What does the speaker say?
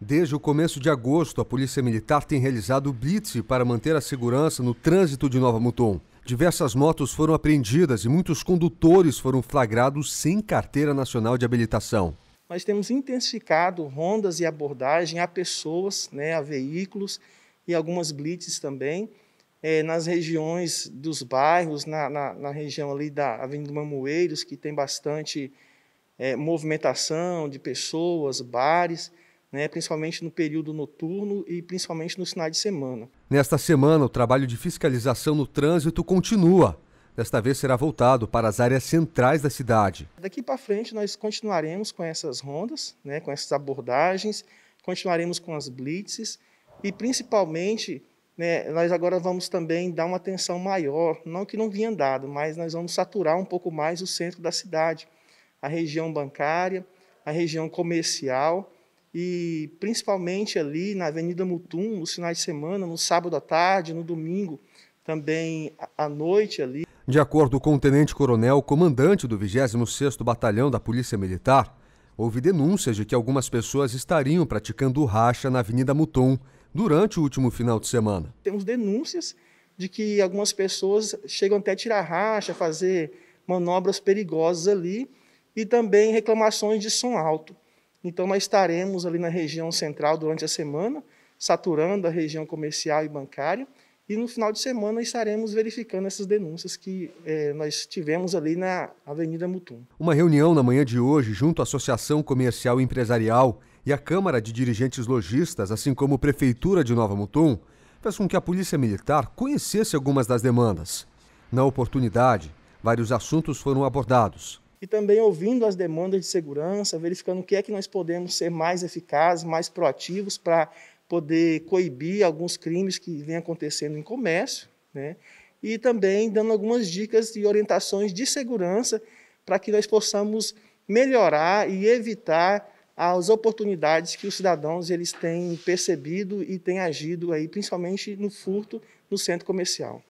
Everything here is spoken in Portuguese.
Desde o começo de agosto, a Polícia Militar tem realizado blitz para manter a segurança no trânsito de Nova Mutum. Diversas motos foram apreendidas e muitos condutores foram flagrados sem carteira nacional de habilitação. Nós temos intensificado rondas e abordagem a pessoas, né, a veículos e algumas blitzes também, é, nas regiões dos bairros, na, na, na, região ali da Avenida Mamoeiros, que tem bastante é, movimentação de pessoas, bares né, principalmente no período noturno e principalmente nos finais de semana. Nesta semana, o trabalho de fiscalização no trânsito continua. Desta vez será voltado para as áreas centrais da cidade. Daqui para frente, nós continuaremos com essas rondas, né, com essas abordagens, continuaremos com as blitzes e, principalmente, né, nós agora vamos também dar uma atenção maior, não que não vinha dado, mas nós vamos saturar um pouco mais o centro da cidade, a região bancária, a região comercial e principalmente ali na Avenida Mutum, nos finais de semana, no sábado à tarde, no domingo, também à noite ali. De acordo com o tenente-coronel, comandante do 26º Batalhão da Polícia Militar, houve denúncias de que algumas pessoas estariam praticando racha na Avenida Mutum durante o último final de semana. Temos denúncias de que algumas pessoas chegam até tirar racha, fazer manobras perigosas ali e também reclamações de som alto. Então, nós estaremos ali na região central durante a semana, saturando a região comercial e bancária, e no final de semana estaremos verificando essas denúncias que é, nós tivemos ali na Avenida Mutum. Uma reunião na manhã de hoje, junto à Associação Comercial e Empresarial e à Câmara de Dirigentes Logistas, assim como a Prefeitura de Nova Mutum, fez com que a Polícia Militar conhecesse algumas das demandas. Na oportunidade, vários assuntos foram abordados e também ouvindo as demandas de segurança, verificando o que é que nós podemos ser mais eficazes, mais proativos para poder coibir alguns crimes que vêm acontecendo em comércio, né? e também dando algumas dicas e orientações de segurança para que nós possamos melhorar e evitar as oportunidades que os cidadãos eles têm percebido e têm agido aí, principalmente no furto no centro comercial.